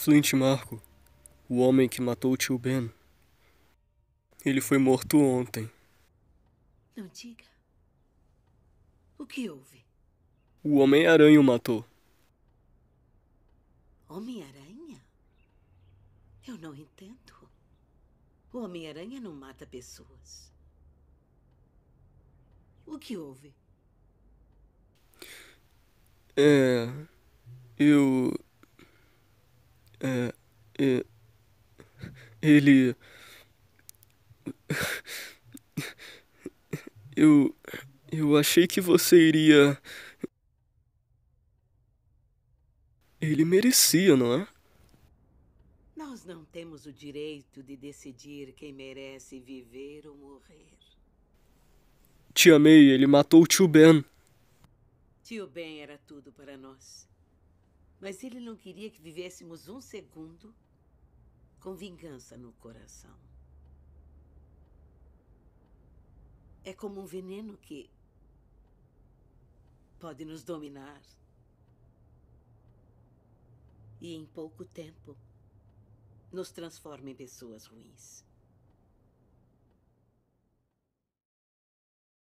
Flint Marco, o homem que matou o tio Ben. Ele foi morto ontem. Não diga. O que houve? O Homem-Aranha o matou. Homem-Aranha? Eu não entendo. O Homem-Aranha não mata pessoas. O que houve? É. Eu. É, é, ele. Eu. Eu achei que você iria. Ele merecia, não é? Nós não temos o direito de decidir quem merece viver ou morrer. Tia May, ele matou o tio Ben. Tio Ben era tudo para nós. Mas ele não queria que vivêssemos um segundo com vingança no coração. É como um veneno que pode nos dominar. E em pouco tempo nos transforma em pessoas ruins.